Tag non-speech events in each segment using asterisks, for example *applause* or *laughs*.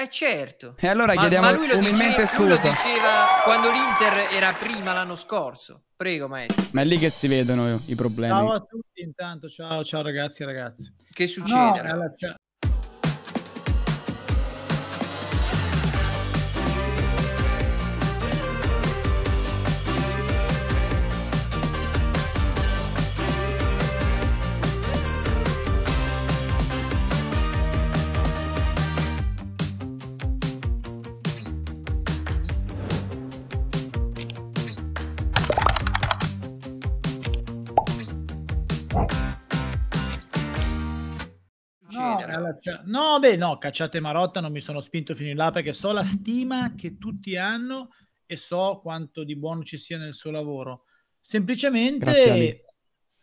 Eh certo. E allora ma, chiediamo ma umilmente diceva, scusa. Lui diceva quando l'Inter era prima l'anno scorso. Prego, maestro. Ma è lì che si vedono i problemi. Ciao a tutti intanto, ciao, ciao ragazzi e ragazze. Che succede? No, alla, cioè, caccia... No, beh, no, cacciate Marotta non mi sono spinto fino in là perché so la stima che tutti hanno e so quanto di buono ci sia nel suo lavoro. Semplicemente,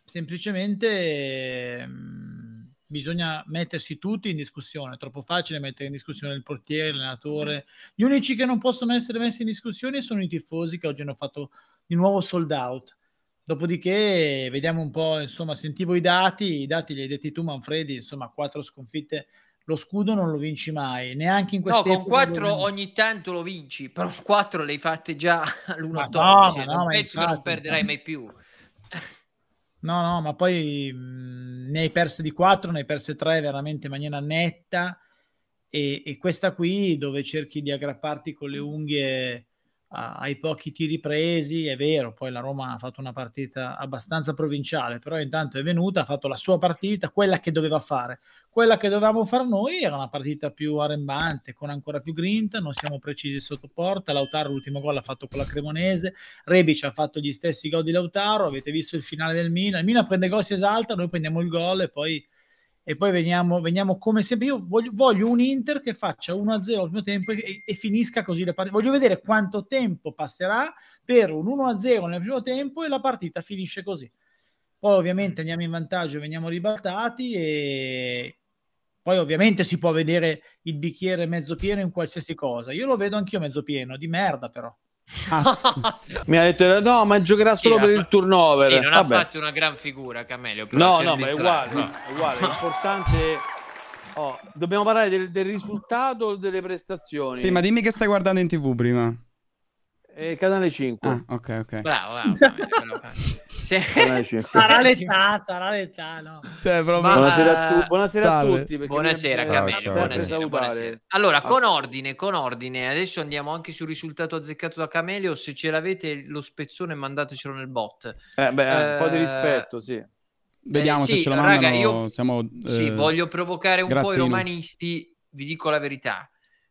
semplicemente mh, mm, bisogna mettersi tutti in discussione. È troppo facile mettere in discussione il portiere, l'allenatore. Gli unici che non possono essere messi in discussione sono i tifosi che oggi hanno fatto di nuovo sold out Dopodiché vediamo un po', insomma, sentivo i dati, i dati li hai detti tu Manfredi, insomma, quattro sconfitte, lo scudo non lo vinci mai, neanche in questo No, con quattro lo... ogni tanto lo vinci, però *laughs* quattro le hai fatte già all'1-8, *laughs* no, cioè, no, penso infatti, che non perderai mai più. No, no, ma poi mh, mhmm, ne hai perse di quattro, ne hai perse tre veramente in maniera netta e, e questa qui dove cerchi di aggrapparti con le unghie ai pochi tiri presi, è vero, poi la Roma ha fatto una partita abbastanza provinciale, però intanto è venuta, ha fatto la sua partita, quella che doveva fare. Quella che dovevamo fare noi era una partita più arrembante, con ancora più grinta, non siamo precisi sotto porta, Lautaro l'ultimo gol l'ha fatto con la Cremonese, Rebic ha fatto gli stessi gol di Lautaro, avete visto il finale del Milan, il Milan prende gol, si esalta, noi prendiamo il gol e poi e poi veniamo, veniamo come sempre. Io voglio, voglio, un Inter che faccia 1-0 al primo tempo e, e finisca così la partita. Voglio vedere quanto tempo passerà per un 1-0 nel primo tempo e la partita finisce così. Poi ovviamente mm. andiamo in vantaggio, veniamo ribaltati e poi ovviamente si può vedere il bicchiere mezzo pieno in qualsiasi cosa. Io lo vedo anch'io mezzo pieno, di merda però. *laughs* mi ha detto no ma giocherà solo per fa... il turnover sì, non Vabbè. ha fatto una gran figura Camelio no no ma è uguale, no. è uguale l'importante oh, dobbiamo parlare del, del risultato o delle prestazioni sì ma dimmi che stai guardando in tv prima eh, canale 5. Ah, ok, ok. Bravo, bravo. Se... *laughs* Sarà l'età, sarà l'età, no? Cioè, proprio... Buonasera, a, tu... Eh, buonasera a tutti. Buonasera, sempre... buonasera, buonasera, Allora, con ordine, con ordine. Adesso andiamo anche sul risultato azzeccato da Camelio. Se ce l'avete lo spezzone, mandatecelo nel bot. Eh, beh, un po' di eh, rispetto, sì. Vediamo eh, sì, se ce la mandano. Raga, io Siamo, sì, eh, voglio provocare un grazie, po' i romanisti, vi dico la verità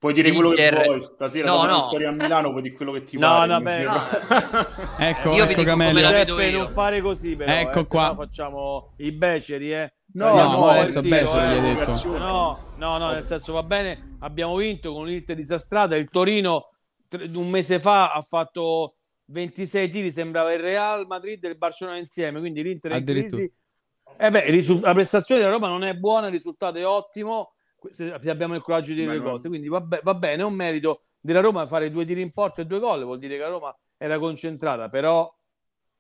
Puoi dire Inter... quello che vuoi, stasera no, no. vittoria a Milano puoi dire quello che ti no, No, vabbè. No. *laughs* Eh, ecco, io ecco Gamelli. Giuseppe, non fare così però, eh, Ecco eh, qua. facciamo i beceri, eh. No, Saliamo no, adesso tiro, eh. gli hai detto. No, no, no, nel senso va bene, abbiamo vinto con l'Inter disastrata, il Torino un mese fa ha fatto 26 tiri, sembrava il Real Madrid e il Barcellona insieme, quindi l'Inter è in crisi. Eh beh, la prestazione della Roma non è buona, il risultato è ottimo se abbiamo il coraggio di dire Beh, le cose. Quindi va, be- va bene, è un merito della Roma fare due tiri in porta e due gol, vuol dire che la Roma era concentrata, però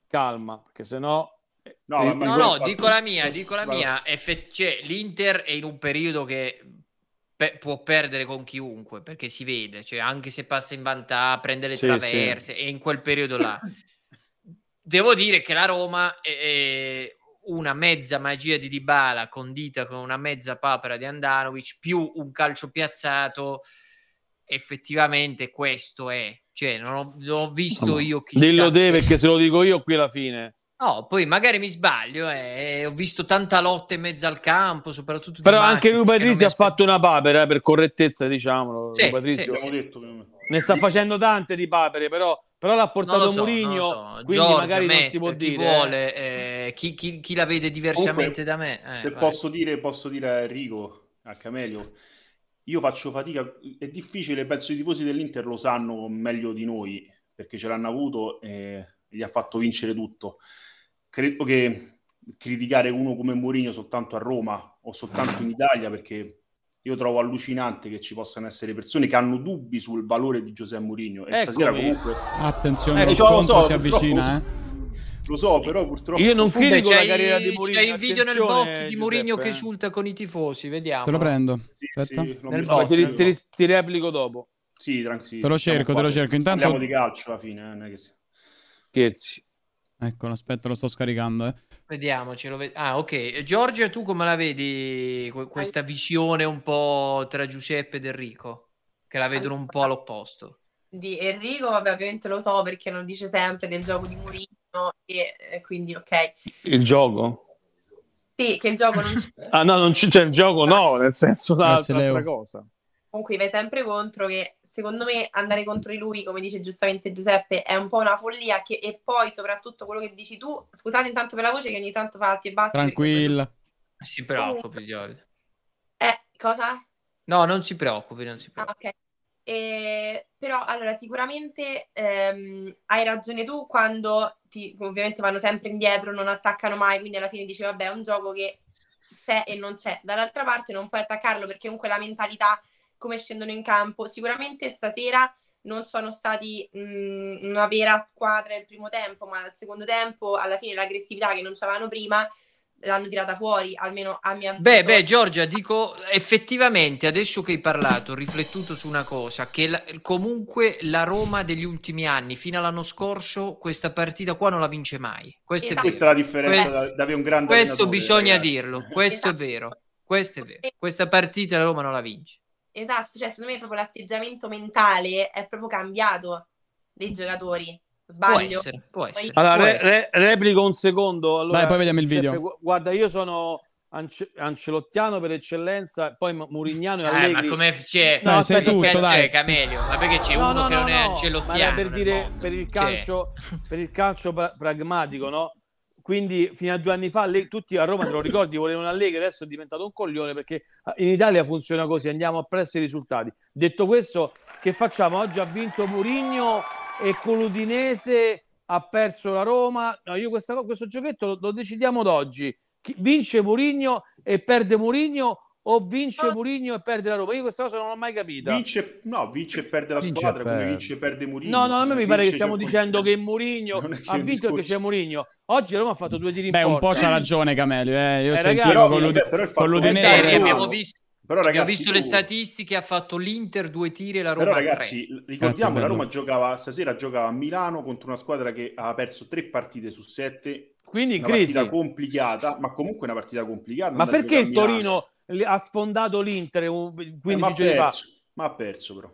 calma, perché sennò eh, No, eh, no, no, no dico la mia, dico la mia. Effe- cioè, L'Inter è in un periodo che pe- può perdere con chiunque, perché si vede, cioè, anche se passa in vantaggio, prende le sì, traverse, sì. e in quel periodo là. Devo dire che la Roma è, è una mezza magia di Dybala condita con una mezza papera di Andanovic più un calcio piazzato effettivamente questo è cioè non ho, non ho visto io chi lo deve perché se lo dico io qui alla fine no poi magari mi sbaglio eh. ho visto tanta lotta in mezzo al campo soprattutto però anche lui Patrizio ha fatto una papera eh, per correttezza diciamolo sì, sì, sì. ne sta facendo tante di papere però però l'ha portato so, Murigno, so. quindi Giorgio, magari Matt, non si può chi dire. Vuole, eh, chi, chi, chi, la vede diversamente Comunque, da me? Eh, se vai. posso dire, posso dire a Enrico, a Camelio, io faccio fatica, è difficile, penso i tifosi dell'Inter lo sanno meglio di noi, perché ce l'hanno avuto e gli ha fatto vincere tutto. Credo che criticare uno come Mourinho soltanto a Roma o soltanto in Italia, perché io trovo allucinante che ci possano essere persone che hanno dubbi sul valore di Giuseppe Mourinho. E Eccomi. stasera comunque... Attenzione, eh, lo scontro so, si avvicina, eh lo so, però purtroppo. Io non credo con la carriera di Mourinho. C'è il video nel bot di Mourinho che esulta eh. con i tifosi. Vediamo. Te lo prendo. Aspetta. Sì, nel ti, ti, ti, replico dopo. Sì, tranquillo. te lo cerco, qua. te lo cerco. Intanto. Parliamo di calcio alla fine. Eh, che... Scherzi. Eccolo, aspetta, lo sto scaricando. Eh. Vediamoci. Ve- ah, ok. Giorgia, tu come la vedi que- questa visione un po' tra Giuseppe ed Enrico? Che la vedono un po' all'opposto. Di Enrico, vabbè, ovviamente lo so perché lo dice sempre del gioco di Murino e, quindi ok. Il gioco? Sì, che il gioco non c'è. *laughs* ah no, non c'è, cioè, il gioco no, nel senso la, Grazie, l'altra cosa. Comunque vai sempre contro che secondo me andare contro di lui, come dice giustamente Giuseppe, è un po' una follia. Che, e poi soprattutto quello che dici tu, scusate intanto per la voce che ogni tanto fa alti e basta. Tranquilla. Perché... si preoccupi, Giorgio. Eh, cosa? No, non si preoccupi, non si preoccupi. Ah, ok. Eh, però allora sicuramente ehm, hai ragione tu quando ti, ovviamente vanno sempre indietro, non attaccano mai, quindi alla fine dici vabbè è un gioco che c'è e non c'è. Dall'altra parte non puoi attaccarlo perché comunque la mentalità come scendono in campo. Sicuramente stasera non sono stati mh, mm, una vera squadra nel primo tempo, ma al secondo tempo, alla fine, l'aggressività che non c'avevano prima l'hanno tirata fuori, almeno a mia Beh, beh, Giorgia, dico effettivamente adesso che hai parlato, ho riflettuto su una cosa, che la, comunque la Roma degli ultimi anni, fino all'anno scorso, questa partita qua non la vince mai. Questa, esatto. è, questa è, la differenza que- da, da avere un grande Questo bisogna ragazzi. dirlo, questo esatto. è vero, questo è vero. Questa partita la Roma non la vince. Esatto, cioè secondo me proprio l'atteggiamento mentale è proprio cambiato dei giocatori. Sbaglio. Può essere, può essere. Allora, può re, Re, replico un secondo. Allora, Dai, poi vediamo il video. Sempre, guarda, io sono Ancelottiano per eccellenza, poi Murignano e Allegri. Eh, ma come c'è? No, sei tutto, c'è Camelio, ma perché c'è no, uno no, che no, non è Ancelottiano? Per dire, per il cioè. calcio, per il calcio pra- pragmatico, no? quindi fino a due anni fa lei, tutti a Roma, te lo ricordi, volevano Allegri, adesso è diventato un coglione perché ah, in Italia funziona così, andiamo appresso ai risultati. Detto questo, che facciamo? Oggi ha vinto Murigno e con l'Udinese ha perso la Roma. No, io questa, questo giochetto lo, lo decidiamo d'oggi Chi, vince Murigno e perde Murigno o vince ah. Murigno e perde la Roma? Io questa cosa non l'ho mai capita. Vince, no, vince e perde la vince squadra, come vince e perde Murigno. No, no, a me mi pare che stiamo dicendo che Murigno ha vinto perché c'è Murigno. Oggi Roma ha fatto due tiri in Beh, un po' c'ha ragione Camelio, eh. io eh, sentivo ragazzi, con, l'ud- però con l'Udinese. abbiamo visto però ragazzi, abbiamo visto le statistiche, ha fatto l'Inter due tiri e la Roma Però ragazzi, tre. ricordiamo che la Roma giocava, stasera giocava a Milano contro una squadra che ha perso tre partite su sette. Quindi in crisi. Una complicata, ma comunque una partita complicata. Ma perché il Torino ha sfondato l'Inter 15 eh, giorni fa. Ma ha perso però.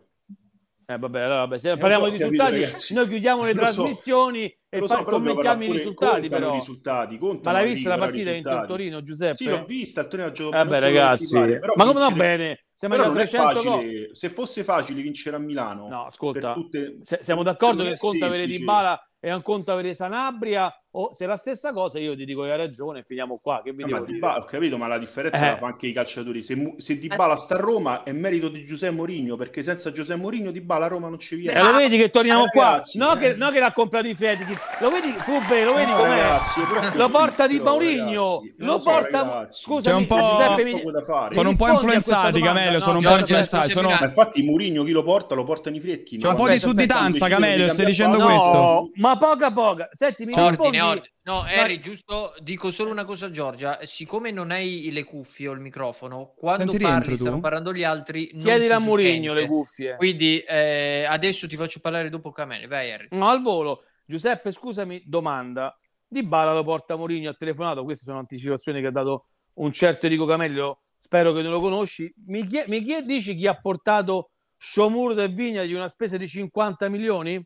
Eh, vabbè, allora, vabbè. Se parliamo so, di risultati, capito, noi chiudiamo le lo trasmissioni so, e so, commentiamo i risultati. Però. I risultati ma l'hai vista la partita in Torino, Giuseppe? Sì, l'ho vista, il Torino ha giocato. Eh beh, ragazzi, male, ma come va bene? Siamo però non 300 facile, Se fosse facile vincere a Milano... No, ascolta, tutte, se, siamo d'accordo che conta avere Di Bala e un conto avere Sanabria o se è la stessa cosa io ti dico che hai ragione e finiamo qua che vi ma Di ba- ho capito ma la differenza eh. la fa anche i calciatori se, se Di Bala sta a Roma è merito di Giuseppe Mourinho perché senza Giuseppe Mourinho Di Bala a Roma non ci viene e eh, lo vedi che torniamo eh, qua no eh. che, no che, l'ha comprato i Freddy lo vedi Fubbe lo vedi no, eh, com'è ragazzi, lo porta Di Mourinho lo, so, porta scusa un po'... Giuseppe sono un po' influenzati Camello sono un po' influenzati infatti Mourinho chi lo porta lo portano i frecchi c'è un po' di sudditanza Camello stai dicendo questo ma poca poca senti mi rispondi quindi... No, Harry, giusto, dico solo una cosa Giorgia, siccome non hai le cuffie o il microfono, quando Senti, parli, stanno parlando gli altri, chiedi a Murigno le cuffie. Quindi eh, adesso ti faccio parlare dopo Camele, vai Harry. No, al volo. Giuseppe, scusami, domanda. Di Bala lo porta Mourinho ha telefonato, queste sono anticipazioni che ha dato un certo Enrico Camello, spero che non lo conosci. Mi, chie- mi chie- dici chi ha portato Sciomuro e Vigna di una spesa di 50 milioni?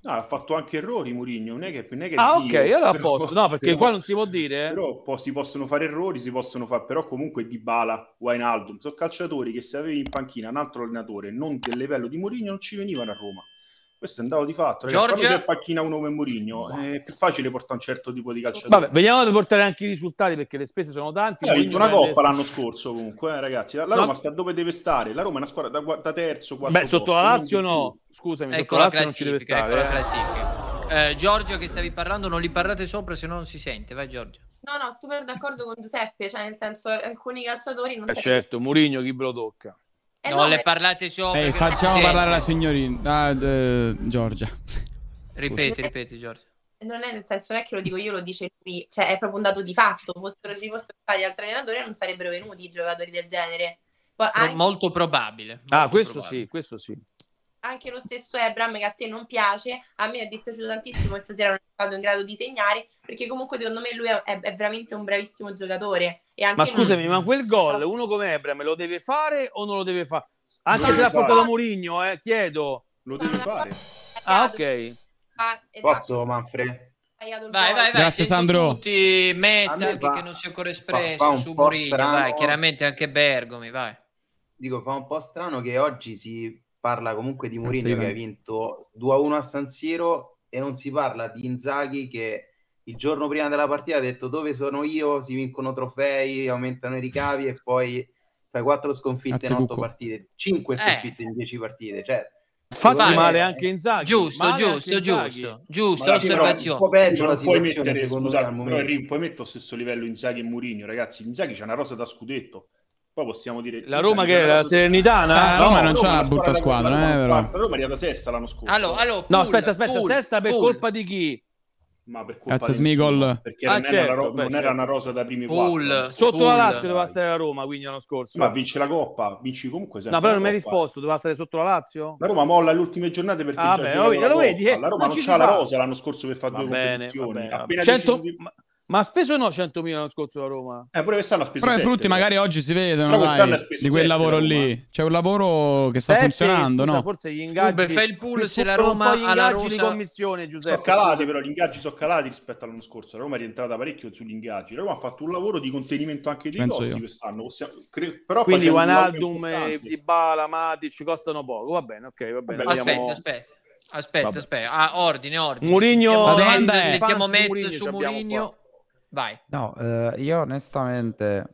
No, ha fatto anche errori Murigno, non è che... Non è che ah ok, allora però, *laughs* posso, no perché qua non si può dire... Però po- si possono fare errori, si possono fare, però comunque Di Bala, Wijnaldum, sono calciatori che se avevi in panchina un altro allenatore non del livello di Murigno non ci venivano a Roma. Questo è un di fatto. Ragazzi, Giorgia... Quando Pacchina 1 come Murigno eh, è più facile portare un certo tipo di calciatore. Vabbè, vediamo di portare anche i risultati perché le spese sono tante. Eh, ha vinto una coppa l'anno scorso comunque, eh, ragazzi. La, la no. Roma sta dove deve stare. La Roma è una squadra da, da terzo, quarto Beh, posto, sotto la Lazio no. Scusami, ecco la Lazio non ci deve ecco stare. Ecco la eh. eh, Giorgio che stavi parlando, non li parlate sopra se no non si sente. Vai Giorgio. No, no, super d'accordo con Giuseppe, cioè nel senso alcuni calciatori non... Eh certo, Murigno chi ve lo tocca? Eh non no, le eh. parlate sopra. Eh, facciamo parlare la signorina ah, eh, Giorgia. Ripeti, ripeti, Giorgia. Non è nel senso, non è che lo dico io, lo dice lui, cioè è proprio un dato di fatto. Fossero, ci fossero stati altri allenatori, non sarebbero venuti i giocatori del genere. Poi, anche... Molto probabile. Molto ah, questo probabile. sì, questo sì. Anche lo stesso Ebram che a te non piace, a me è dispiaciuto tantissimo. Stasera non stato in grado di segnare, perché comunque secondo me lui è, è veramente un bravissimo giocatore. ma scusami, non... ma quel gol, uno come Ebram, lo deve fare o non lo deve fare? Anche se l'ha portato Murigno eh, chiedo. Lo deve fare. Ah, ok. Ah, esatto. Posso, Manfred? Vai, vai, vai. Grazie Sandro. Tutti meta fa, che non si è ancora espresso su Mourinho, vai, chiaramente anche Bergomi, vai. Dico, fa un po' strano che oggi si parla comunque di Mourinho che ha vinto 2-1 a San Siro e non si parla di Inzaghi che il giorno prima della partita ha detto dove sono io, si vincono trofei, aumentano i ricavi e poi fai quattro sconfitte Grazie in otto partite, cinque eh. sconfitte eh. in dieci partite, cioè Fa male anche Inzaghi. Giusto, male giusto, giusto, giusto, osservazione. Un po' peggio la situazione, mettere, scusate, me, al momento. Harry, puoi mettere allo stesso livello Inzaghi e Mourinho, ragazzi. Inzaghi c'è una rosa da scudetto. Poi possiamo dire... La Roma che è la Serenitana? Ah, la Roma non c'è una brutta squadra, La eh, Roma è arrivata sesta l'anno scorso. Allora, allora, no, aspetta, aspetta, pull, sesta per pull. colpa di chi? ma per colpa Cazzo, Smigol. perché ah, non, certo, era, beh, non certo. era una rosa da primi pull, quattro sotto pull. la Lazio doveva stare la Roma quindi l'anno scorso ma vince la Coppa vinci comunque no però non mi hai risposto doveva stare sotto la Lazio la Roma molla le ultime giornate perché ah, beh, oh, la, vedi, eh, la, Roma non, non c'ha la rosa l'anno scorso per fare due bene, competizioni appena ma ha speso no 100.000 l'anno scorso la Roma? Eh, pure quest'anno ha speso Però 7, i frutti eh. magari oggi si vedono, dai, di quel lavoro lì. C'è un lavoro che sta Sette, funzionando, scusa, no? Forse gli ingaggi... Beh, fai il pool se la Roma ha la rosa... di commissione, Giuseppe. Sono calati scusa. però, gli ingaggi sono calati rispetto all'anno scorso. La Roma è rientrata parecchio sugli ingaggi. La Roma ha fatto un lavoro di contenimento anche dei Penso costi io. quest'anno. Possiamo... Cre... Però Quindi Wanaldum, Dybala, Matic costano poco. Va bene, ok, va bene. Aspetta, abbiamo... aspetta. Aspetta, Vabbè. aspetta. Ah, ordine, ordine. Murigno... La domanda sentiamo mettiamo Mezzo su Murigno Vai. No, eh, io onestamente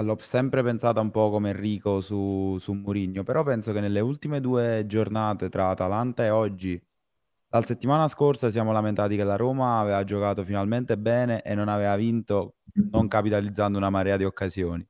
l'ho sempre pensato un po' come Enrico su, su Murigno, però penso che nelle ultime due giornate tra Atalanta e oggi, la settimana scorsa siamo lamentati che la Roma aveva giocato finalmente bene e non aveva vinto, non capitalizzando una marea di occasioni.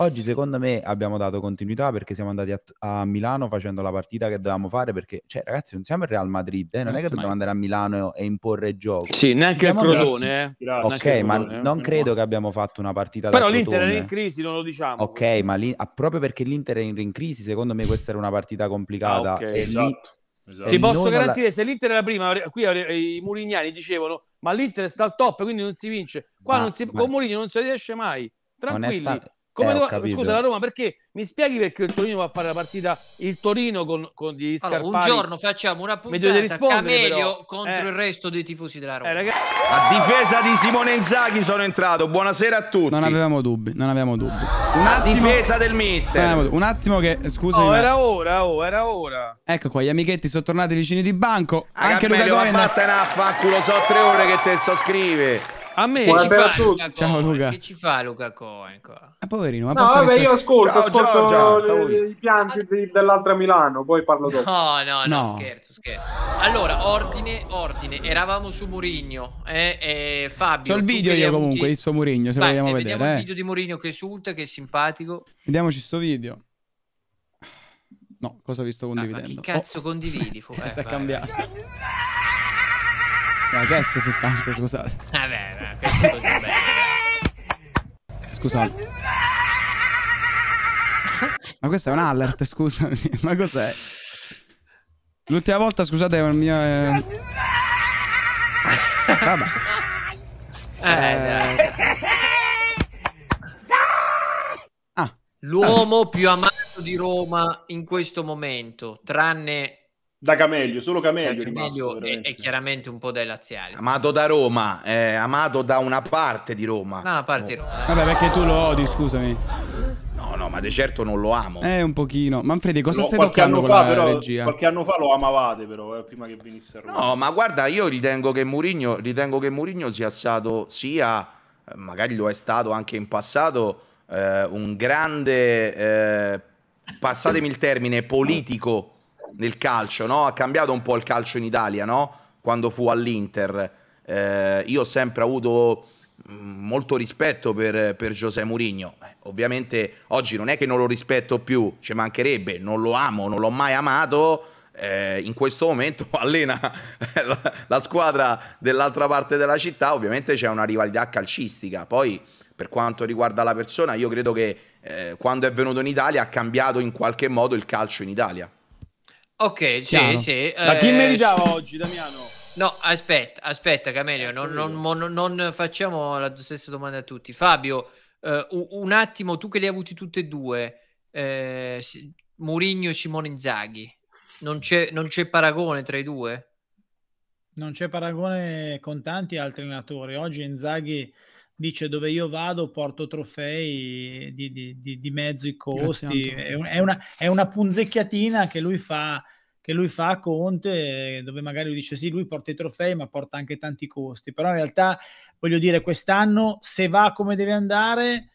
Oggi secondo me abbiamo dato continuità perché siamo andati a, a Milano facendo la partita che dovevamo fare perché, cioè ragazzi, non siamo il Real Madrid, eh? non That's è che dobbiamo andare a Milano e, imporre il gioco. Sì, neanche siamo a eh. Crotone. Eh. Ok, a ma Crotone, non eh. credo che abbiamo fatto una partita Però l'Inter era in crisi, non lo diciamo. Ok, quindi. ma lì, ah, proprio perché l'Inter è in crisi, secondo me questa era una partita complicata. Ah, okay, esatto, lì, esatto. esatto. Ti posso garantire, alla... se l'Inter era prima, qui i Murignani dicevano ma l'Inter sta al top, quindi non si vince. Qua ma, non si, ma... con Murigno non si riesce mai. Tranquilli. Come eh, doveva... Scusa, la Roma perché mi spieghi perché il Torino va a fare la partita il Torino con, con gli Scarpari un giorno facciamo una puntata meglio contro eh. il resto dei tifosi della Roma eh, ragazzi... a difesa di Simone Inzaghi sono entrato buonasera a tutti non avevamo dubbi non avevamo dubbi un a attimo... difesa del mister un attimo che scusa oh, era ora oh, era ora ecco qua gli amichetti sono tornati vicini di banco anche lui Luca Govenda ma vattene a fanculo so tre ore che te so scrive a me ci, fa, Luca Ciao, Luca. che ci fa Luca Cohen qua? Ah, poverino, ma no, vabbè, rispetto... io ascolto, Ciao, ascolto Giorgia, le, i pianti di, dell'altra Milano, poi parlo dopo. No, no, no, no, scherzo, scherzo. Allora, ordine, ordine. Eravamo su Murigno, eh, eh, Fabio. C'ho il video io comunque ti... di sto Murigno, se Vai, vogliamo se vedere. Vediamo eh. il video di Murigno che esulta, che è simpatico. Vediamoci sto video. No, cosa vi sto ah, condividendo? Ah, oh. che cazzo oh. condividi? Fu- *laughs* eh, sta cambiato. Ma che è soltanto, scusate. Vabbè, Scusa. Ma questo è un alert, scusami. Ma cos'è? L'ultima volta, scusate, il mio... Eh... Vabbè. Eh, eh... Ah. L'uomo più amato di Roma in questo momento, tranne da Camelio, solo Camelio, rimasto, Camelio è, è, chiaramente un po' dai laziali. Amato da Roma, eh, amato da una parte di Roma. Da una parte no. di Roma. Vabbè, perché tu lo odi, scusami. No, no, ma di certo non lo amo. Eh, un pochino. Manfredi, cosa no, stai toccando fa, però, regia? Qualche anno fa lo amavate, però, eh, prima che venisse a Roma. No, ma guarda, io ritengo che Murigno, ritengo che Murigno sia stato, sia, eh, magari lo è stato anche in passato, eh, un grande, eh, passatemi il termine, politico nel calcio, no? Ha cambiato un po' il calcio in Italia, no? Quando fu all'Inter. Eh, io ho sempre avuto mm, molto rispetto per, per José Mourinho. Eh, ovviamente oggi non è che non lo rispetto più, ci mancherebbe, non lo amo, non l'ho mai amato. Eh, in questo momento *laughs* allena la, la squadra dell'altra parte della città, ovviamente c'è una rivalità calcistica. Poi per quanto riguarda la persona, io credo che eh, quando è venuto in Italia ha cambiato in qualche modo il calcio in Italia. Ok, sì, sì. Ma chi eh, oggi, Damiano? No, aspetta, aspetta, Camelio, non, non, non, facciamo la stessa domanda a tutti. Fabio, eh, un attimo, tu che li hai avuti tutti e due, eh, Murigno e Simone Inzaghi, non c'è, non c'è paragone tra i due? Non c'è paragone con tanti altri allenatori. Oggi Inzaghi dice dove io vado porto trofei di, di, di, di mezzo i costi, è, un, è, una, è una punzecchiatina che lui fa che lui fa a Conte, dove magari lui dice sì, lui porta i trofei, ma porta anche tanti costi. Però in realtà, voglio dire, quest'anno se va come deve andare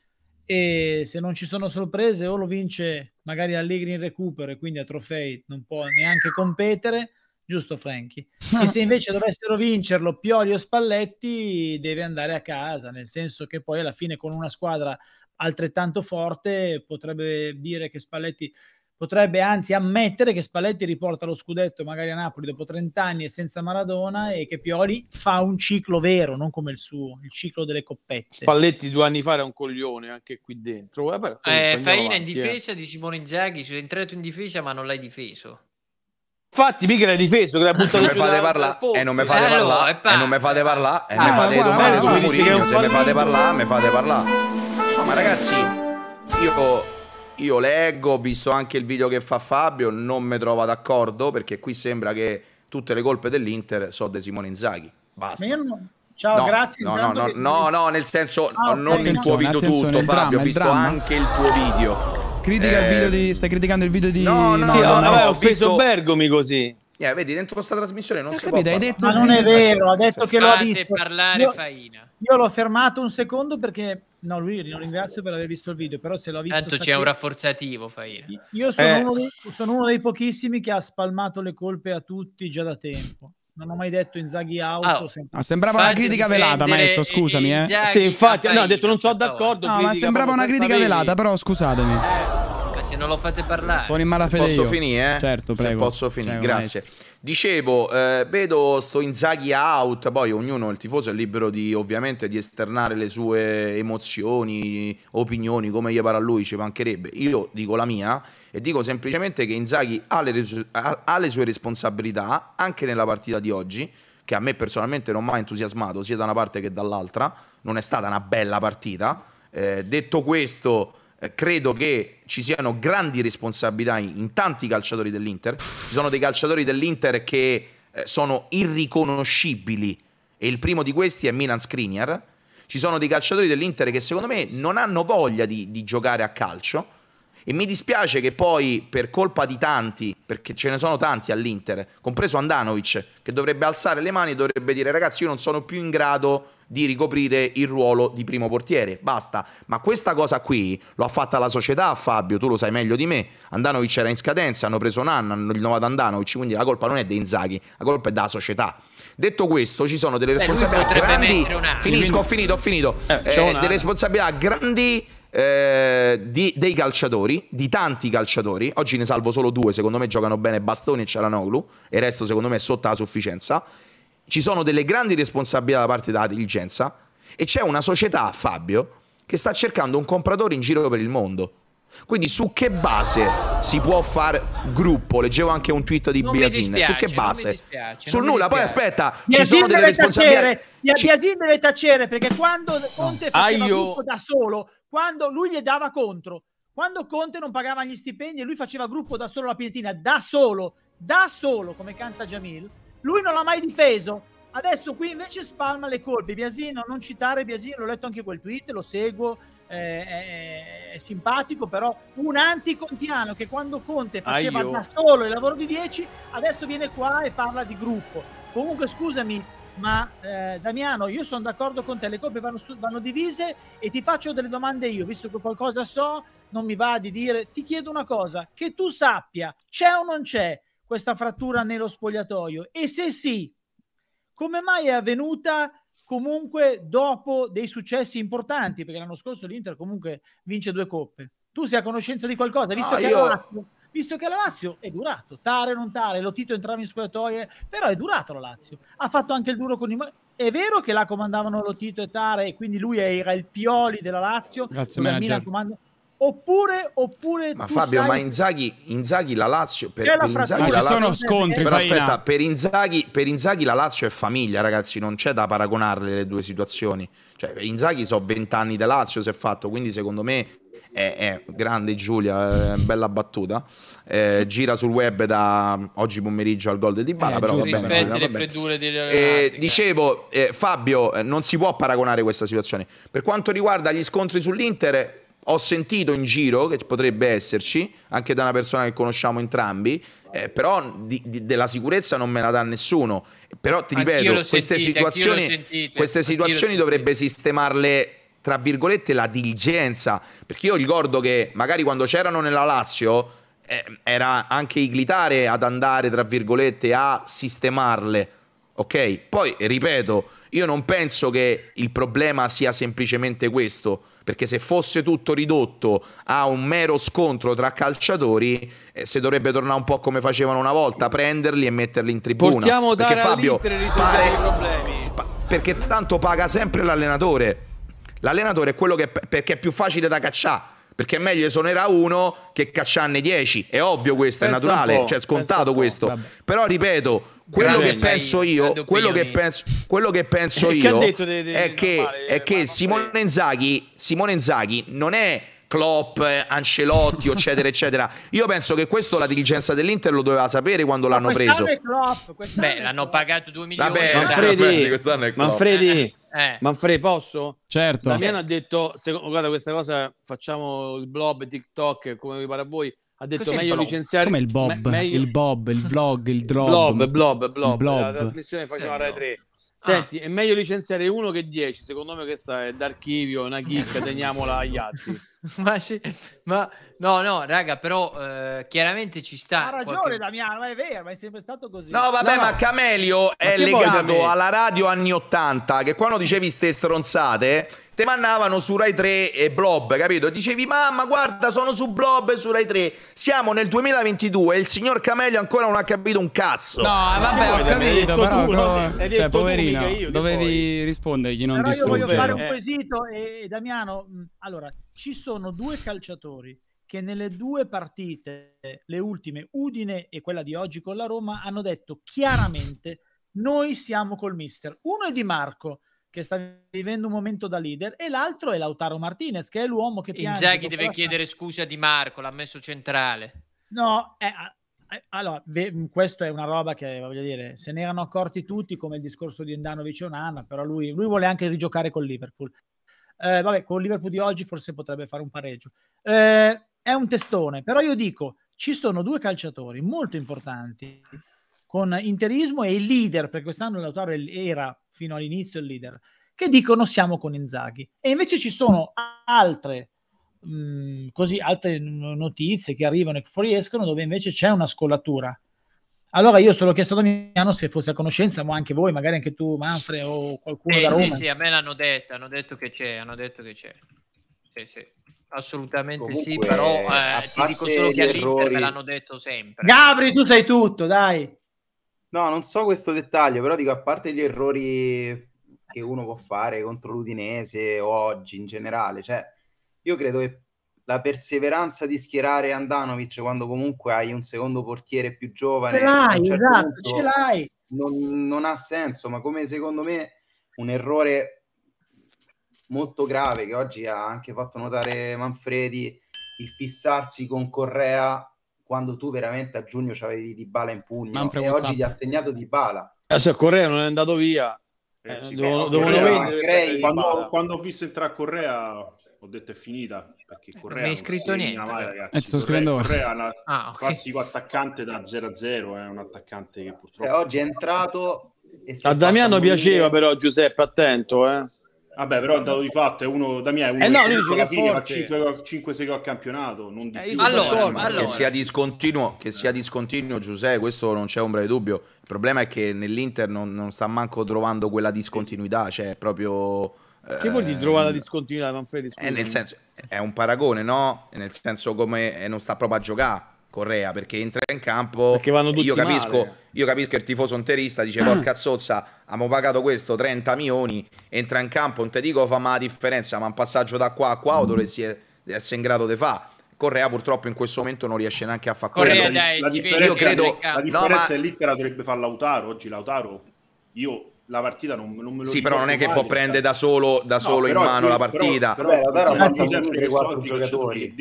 e se non ci sono sorprese o lo vince magari Allegri in recupero e quindi a trofei non può neanche competere, giusto Franchi? E se invece *laughs* dovessero vincerlo Pioli o Spalletti deve andare a casa, nel senso che poi alla fine con una squadra altrettanto forte potrebbe dire che Spalletti potrebbe anzi ammettere che Spalletti riporta lo scudetto magari a Napoli dopo 30 anni e senza Maradona e che Pioli fa un ciclo vero, non come il suo, il ciclo delle coppette. Spalletti due anni fa era un coglione anche qui dentro. Eh, Farina in eh. difesa eh. di Simone Inzaghi, sei cioè, entrato in difesa ma non l'hai difeso. Infatti, mica l'hai difeso che l'ha buttato giù. Parla, eh, eh, e eh, non mi fate parlare, e non mi fate parlare, e non mi fate domande su Murigno, se mi fate parlare, mi fate parlare. ma ragazzi, io, io leggo, ho visto anche il video che fa Fabio, non mi trovo d'accordo perché qui sembra che tutte le colpe dell'Inter sono di Simone Inzaghi. Basta. Ciao, no, grazie. No, no, no, no, nel senso, ah, non il tuo video tutto, Fabio, ho visto anche il tuo video Critica eh, il video di, ehm, stai criticando il video di. No, no, sì, no, no, no, no ho offeso visto... Bergomi così. Yeah, vedi, dentro questa trasmissione non ho eh, si capito, può. Hai detto ma non è vero, ha detto che lo ha visto. parlare, io, Faina. Io l'ho fermato un secondo perché. No, lui lo ringrazio per aver visto il video, però se l'ho visto. Tanto c'è un rafforzativo, Faina. Io sono, eh. uno dei, sono uno dei pochissimi che ha spalmato le colpe a tutti già da tempo non ho mai detto Inzaghi out. Oh. Ah, sempre... Ah, sembrava una critica velata, maestro, scusami. Eh. sì, infatti, no, ho detto non sono d'accordo. No, ma sembrava una critica velata, però scusatemi. Eh, se non lo fate parlare. Sono in malafede posso finire, eh? Certo, prego. Se posso finire, grazie. Maestro. Dicevo, eh, vedo sto Inzaghi out, poi ognuno, il tifoso è libero di, ovviamente di esternare le sue emozioni, opinioni, come gli pare lui, ci mancherebbe. Io dico la mia e dico semplicemente che Inzaghi ha le, ha le sue responsabilità anche nella partita di oggi, che a me personalmente non mi ha entusiasmato sia da una parte che dall'altra, non è stata una bella partita. Eh, detto questo eh, credo che ci siano grandi responsabilità in, tanti calciatori dell'Inter. Ci sono dei calciatori dell'Inter che eh, sono irriconoscibili e il primo di questi è Milan Skriniar. Ci sono dei calciatori dell'Inter che secondo me non hanno voglia di, di giocare a calcio e mi dispiace che poi per colpa di tanti, perché ce ne sono tanti all'Inter, compreso Andanovic, che dovrebbe alzare le mani e dovrebbe dire ragazzi io non sono più in grado di ricoprire il ruolo di primo portiere. Basta. Ma questa cosa qui l'ha fatta la società, Fabio, tu lo sai meglio di me. Andanovic era in scadenza, hanno preso Nanna, hanno rinnovato Andanovic, quindi la colpa non è di Inzaghi, la colpa è della società. Detto questo, ci sono delle responsabilità Beh, grandi. Finisco, ho finito, ho finito. Eh, eh, delle responsabilità grandi. Eh, di, dei calciatori, di tanti calciatori, oggi ne salvo solo due, secondo me giocano bene Bastoni e Cialanoglu, e il resto secondo me è sotto la sufficienza, ci sono delle grandi responsabilità da parte della dirigenza e c'è una società, Fabio, che sta cercando un compratore in giro per il mondo. Quindi su che base si può fare gruppo? Leggevo anche un tweet di Biasin. Su che base? Dispiace, Sul nulla. Poi aspetta, Biasin ci sono delle responsabilità. Biasin deve tacere perché quando Conte ah, faceva io... gruppo da solo, quando lui gli dava contro, quando Conte non pagava gli stipendi e lui faceva gruppo da solo la Pinetina, da solo, da solo, come canta Jamil, lui non l'ha mai difeso. Adesso qui invece spalma le colpe. Biasino, non citare Biasino, l'ho letto anche quel tweet, lo seguo, eh, è, è, simpatico, però un anticontiano che quando Conte faceva Aio. da solo il lavoro di 10, adesso viene qua e parla di gruppo. Comunque scusami, ma eh, Damiano, io sono d'accordo con te, le colpe vanno, vanno, divise e ti faccio delle domande io, visto che qualcosa so, non mi va di dire, ti chiedo una cosa, che tu sappia, c'è o non c'è questa frattura nello spogliatoio? E se sì, come mai è avvenuta comunque dopo dei successi importanti? Perché l'anno scorso l'Inter comunque vince due coppe. Tu sei a conoscenza di qualcosa, visto, no, ah, che, io... la Lazio, visto che la Lazio è durato, tare non tare, lo Tito entrava in spogliatoio, però è durato la Lazio. Ha fatto anche il duro con i... È vero che la comandavano Lotito e Tare, e quindi lui era il Pioli della Lazio. Grazie, manager. Milan comanda Oppure, oppure ma Fabio, sai... ma Inzaghi, Inzaghi, la Lazio per, per la Inzaghi, ma ci Lazio... sono scontri. Però faina. aspetta, per Inzaghi, per Inzaghi, la Lazio è famiglia, ragazzi. Non c'è da paragonarle le due situazioni. Cioè, Inzaghi so 20 anni da Lazio si è fatto, quindi secondo me è, è grande Giulia, è bella battuta. Eh, gira sul web da oggi pomeriggio al gol di Dybala, eh, però va bene. Va bene. Eh, dicevo, eh, Fabio, eh, non si può paragonare questa situazione. Per quanto riguarda gli scontri sull'Inter ho sentito in giro che potrebbe esserci, anche da una persona che conosciamo entrambi, eh, però di, di, della sicurezza non me la dà nessuno. Però ti ripeto, queste sentite, situazioni, queste situazioni dovrebbe sistemarle, tra virgolette, la diligenza. Perché io ricordo che magari quando c'erano nella Lazio eh, era anche Iglitare ad andare, tra virgolette, a sistemarle. Ok? Poi, ripeto, io non penso che il problema sia semplicemente questo perché se fosse tutto ridotto a un mero scontro tra calciatori, eh, si dovrebbe tornare un po' come facevano una volta, prenderli e metterli in tribuna. Portiamo perché Fabio spare, spa, perché tanto paga sempre l'allenatore. L'allenatore è quello che perché è più facile da cacciare. Perché è meglio esonerà uno che cacciarne 10. È ovvio questo, Pensa è naturale, cioè è scontato questo. Vabbè. Però ripeto, quello che penso io, quello che penso, quello che penso io è, che, è che Simone Inzaghi, Simone Inzaghi non è Klopp, Ancelotti, eccetera, *laughs* eccetera. Io penso che questo la dirigenza dell'Inter lo doveva sapere quando l'hanno preso. Beh, l'hanno pagato 2 milioni. Vabbè, diciamo. Manfredi, quest'anno è eh, eh, eh. Manfredi, posso? Certo. Damiano ha detto, guarda questa cosa, facciamo il blob, TikTok, come vi pare a voi, ha detto Cos'è meglio licenziare come il Bob, me- il Bob, il vlog, il drop, blob, blob, blob, blob. La, trasmissione trasmissione faceva Rai 3. Ah. Senti, ah. è meglio licenziare uno che dieci. Secondo me questa è d'archivio, una chicca, *laughs* teniamola agli altri. *laughs* ma sì, ma no, no, raga, però eh, chiaramente ci sta. Ha ragione qualche... Damiano, ma è vero, ma è sempre stato così. No, vabbè, no, ma Camelio è ma legato alla radio anni 80, che quando dicevi ste stronzate te mandavano su Rai 3 e Blob, capito? Dicevi mamma guarda sono su Blob e su Rai 3, siamo nel 2022 e il signor Camelio ancora non ha capito un cazzo. No, eh, vabbè, ho capito, però cioè, tu, no, cioè, poverino, dovevi rispondergli, non però distruggere. voglio fare un eh. quesito e Damiano, mm, allora, ci sono due calciatori che nelle due partite, le ultime, Udine e quella di oggi con la Roma, hanno detto chiaramente noi siamo col mister. Uno è Di Marco, che sta vivendo un momento da leader, e l'altro è Lautaro Martinez, che è l'uomo che piange. Inzaghi deve porta... chiedere scusa di Marco, l'ha messo centrale. No, è, eh, è, ah, eh, allora, ve, questo è una roba che, voglio dire, se ne erano accorti tutti, come il discorso di Endanovic e Onana, però lui, lui vuole anche rigiocare con Liverpool. Eh, vabbè, con Liverpool di oggi forse potrebbe fare un pareggio. Eh, è un testone, però io dico, ci sono due calciatori molto importanti con interismo e il leader, per quest'anno Lautaro era fino all'inizio il leader, che dicono siamo con Inzaghi. E invece ci sono altre, mh, mm, così, altre notizie che arrivano e fuoriescono dove invece c'è una scollatura. Allora io sono chiesto a Damiano se fosse a conoscenza, ma anche voi, magari anche tu Manfred o qualcuno eh, da Roma. Sì, sì, a me l'hanno detto, hanno detto che c'è, hanno detto che c'è. Sì, sì. Assolutamente Comunque, sì, però eh, ti dico solo che all'Inter errori... me l'hanno detto sempre. Gabri, tu sai tutto, dai. No, non so questo dettaglio, però dico, a parte gli errori che uno può fare contro l'Udinese o oggi in generale, cioè, io credo che la perseveranza di schierare Andanovic quando comunque hai un secondo portiere più giovane ce l'hai, certo esatto, ce l'hai. Non, non ha senso, ma come secondo me un errore molto grave che oggi ha anche fatto notare Manfredi, il fissarsi con Correa quando tu veramente a giugno avevi di bala in pugno Manfred e WhatsApp. oggi ti ha segnato di bala. Adesso eh, Correa non è andato via. Eh, eh sì, devo, quando, quando, ho visto entrare Correa ho detto è finita perché Correa non mi hai scritto niente mai, ragazzi. Eh, sto Correa, Correa è un *laughs* ah, okay. classico attaccante da 0 a 0 è un attaccante che eh, purtroppo oggi è entrato a Damiano piaceva però Giuseppe attento eh Vabbè, però è andato di fatto è uno da me è uno eh no, dice alla fine fa 5-6 gol al campionato, non di eh, più. Allora, allora. Che, sia discontinuo, che sia discontinuo Giuseppe, questo non c'è ombra di dubbio. Il problema è che nell'Inter non, non sta manco trovando quella discontinuità, cioè è proprio che vuol dire eh, trovare la discontinuità, Manfredi? È eh, nel senso, è un paragone, no? Nel senso come eh, non sta proprio a giocare. Correa perché entra in campo io capisco, male. io capisco che il tifoso unterista dice *clears throat* porca zozza abbiamo pagato questo 30 milioni entra in campo non ti dico fa ma la differenza ma un passaggio da qua a qua o dove si è, in grado di fare Correa purtroppo in questo momento non riesce neanche a fare Correa, Correa dai, la, differenza, io credo, la differenza no, ma... è lì che la dovrebbe fare Lautaro oggi Lautaro io la partita non, non me lo Sì, però non è che male, può prendere cioè. da solo, da no, solo in mano la partita. Però, però, però, però non sempre che quattro giocatori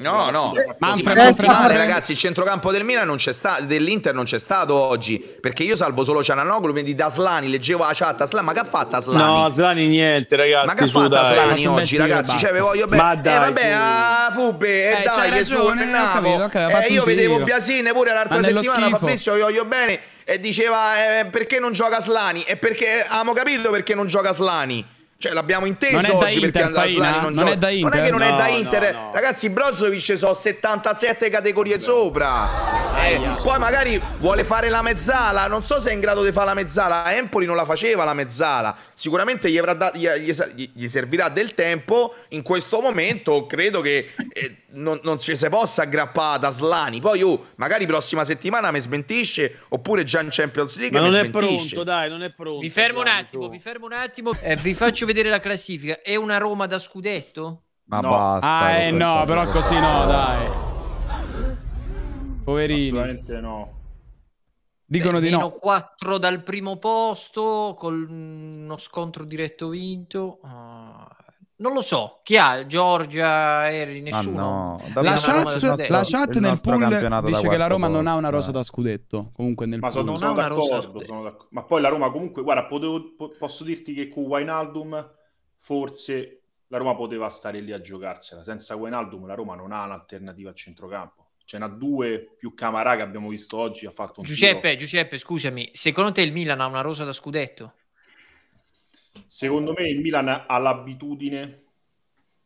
No, no, ma si può confinare, ragazzi, il centrocampo del Milan non c'è stato dell'Inter non c'è stato oggi, perché io salvo solo Ciananoglu, quindi da Slani leggevo la chat, Aslani, ma che ha fatto Slani? No, Slani niente, ragazzi. Ma che ha fatto eh. Slani oggi, ragazzi? Cioè, voglio bene. Ma dai, eh, vabbè, a Fubbe, e dai, che su, io vedevo Biasin pure l'altra settimana, Fabrizio, voglio bene e diceva eh, perché non gioca Slani e perché abbiamo capito perché non gioca Slani. Cioè l'abbiamo inteso non oggi Inter, perché Slani non, non gioca. Non è che non no, è da Inter. No, no. Ragazzi, Brozovic sono 77 categorie sopra. Eh, poi magari vuole fare la mezzala, non so se è in grado di fare la mezzala. Empoli non la faceva la mezzala. Sicuramente gli, da, gli, gli, gli servirà del tempo. In questo momento credo che eh, non, non, ci si possa aggrappare da Slani. Poi oh, magari prossima settimana mi smentisce, oppure già in Champions League. Ma non è pronto, dai, non è pronto. Vi fermo un attimo, vi fermo un attimo. Eh, vi faccio vedere la classifica. È una Roma da scudetto? Ma no. basta. Ah, eh, no, però così no, dai. Poverini. Assolutamente no. Dicono Beh, di no. 4 dal primo posto con mm, uno scontro diretto vinto. Uh... Non lo so, chi ha? Giorgia, Eri, nessuno. Ah no. La, chat, la chat nel pool dice che la Roma non ha una rosa da scudetto. Comunque nel ma pool. Sono, sono d'accordo, ma poi la Roma comunque, guarda, potevo, posso dirti che con Wijnaldum forse la Roma poteva stare lì a giocarsela. Senza Wijnaldum la Roma non ha un'alternativa al centrocampo ce n'ha due più Camarà che abbiamo visto oggi. Ha fatto un Giuseppe, tiro. Giuseppe, scusami, secondo te il Milan ha una rosa da scudetto? Secondo me il Milan ha l'abitudine.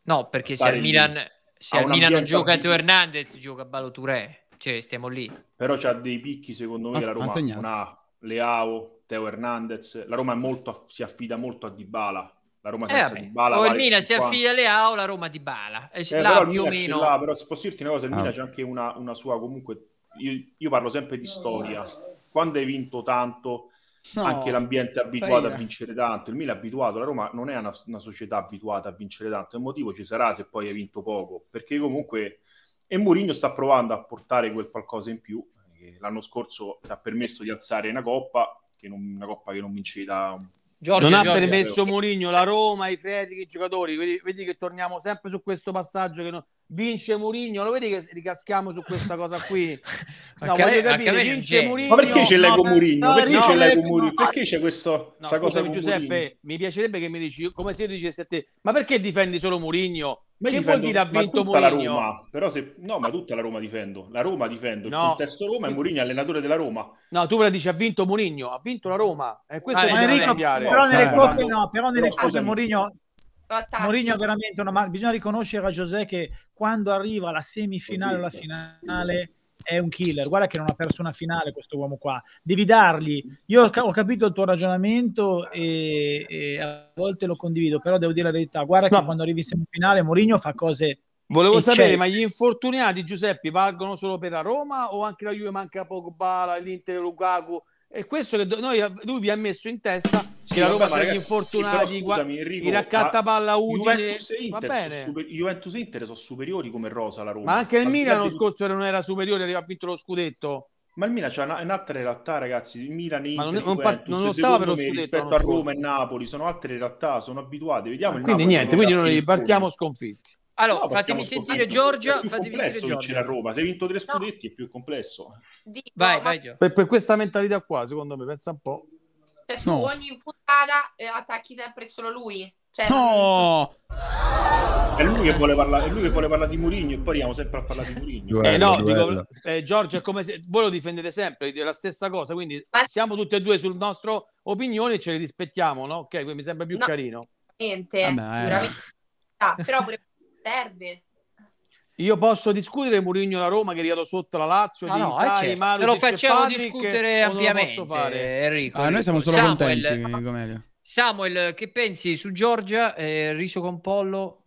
No, perché se il Milan, se al Milan non gioca Teo Hernandez, gioca Baloturè. Cioè, stiamo lì. Però c'ha dei picchi, secondo me, la Roma non ha Leao, Teo Hernandez. La Roma molto, si affida molto a Dybala la Roma eh, senza eh, Dybala o il vale Milan 50. si affida alle Leao la Roma di Bala eh, eh però più o meno là, però se posso dirti una cosa il ah. Milan c'è anche una, una sua comunque io, io, parlo sempre di storia quando hai vinto tanto no, anche l'ambiente è abituato faira. a vincere tanto il Milan è abituato la Roma non è una, una società abituata a vincere tanto il motivo ci sarà se poi hai vinto poco perché comunque e Mourinho sta provando a portare quel qualcosa in più eh, l'anno scorso ti ha permesso di alzare una coppa che non, una coppa che non vincevi da Giorgio, non ha Giorgio permesso Mourinho, la Roma, i Fredri, i giocatori. Vedi, vedi, che torniamo sempre su questo passaggio che no, vince Murigno. Lo vedi che ricaschiamo su questa cosa qui? *laughs* No, voglio capire, vince Murigno. Ma perché c'è l'ego Murigno? Perché no, Murigno? Perché c'è questo, no, scusami, Giuseppe, Murigno. mi piacerebbe che mi dici come se io dicessi a te, ma perché difendi solo Murigno? Ma che vuol dire ha vinto Mourinho? La Roma, però se... No, ma tutta la Roma difendo. La Roma difendo, no. il contesto Roma e Murigno allenatore della Roma. No, tu me la dici, ha vinto Murigno, ha vinto la Roma. Eh, questo ah, è Enrico, cambiare. Però nelle coppe eh, no, però nelle coppe Mourinho attacchi. Mourinho veramente una mar- bisogna riconoscere a José che quando arriva la semifinale o la finale è un killer. Guarda che non ha perso una finale questo uomo qua. Devi dargli. Io ho capito il tuo ragionamento e, e a volte lo condivido, però devo dire la verità. Guarda no. che quando arrivi in semifinale Mourinho fa cose Volevo sapere, ma gli infortunati Giuseppe valgono solo per la Roma o anche la Juve manca Pogba, l'Inter, Lukaku e questo che do- noi, lui vi ha messo in testa sì, che la Roma tra gli infortunati, sì, però, scusami, il raccattapalla utile, Juventus e Inter, sono superiori come rosa la Roma. Ma anche il Al Milan l'anno scorso non era superiore, aveva vinto lo scudetto. Ma il Milan c'è una, un'altra realtà, ragazzi. Il Milan e Inter, non, non, par- non lottava per lo me, scudetto rispetto a Roma e Napoli, sono altre realtà, sono abituati. Vediamo ah, quindi Napoli niente, quindi noi partiamo sconfitti. Allora, no, fatemi sentire Giorgio. Fatemi sentire Giorgio. a Roma. Se hai vinto tre scudetti no. è più complesso. Dico, vai, vai, Giorgia. Per, per, questa mentalità qua, secondo me, pensa un po'. Cioè, no. ogni puntata eh, attacchi sempre solo lui. Cioè, no! È lui, che vuole parlare, lui che vuole parlare di Murigno e poi andiamo sempre a parlare di Murigno. Eh no, dico, eh, Giorgio, è come se voi lo difendete sempre, è la stessa cosa, quindi Ma... siamo tutti e due sul nostro opinione e ce le rispettiamo, no? Ok, mi sembra più no, carino. Niente, eh, sicuramente. Ah, però pure serve. Io posso discutere Murigno la Roma che riado sotto la Lazio, ah, no, eh, Sai, certo. Maru, lo facciamo Patrick, discutere ampiamente, fare? Enrico. Ah, noi siamo solo Samuel, contenti, Comelio. Eh, Samuel, che pensi su Giorgia, eh, riso con pollo?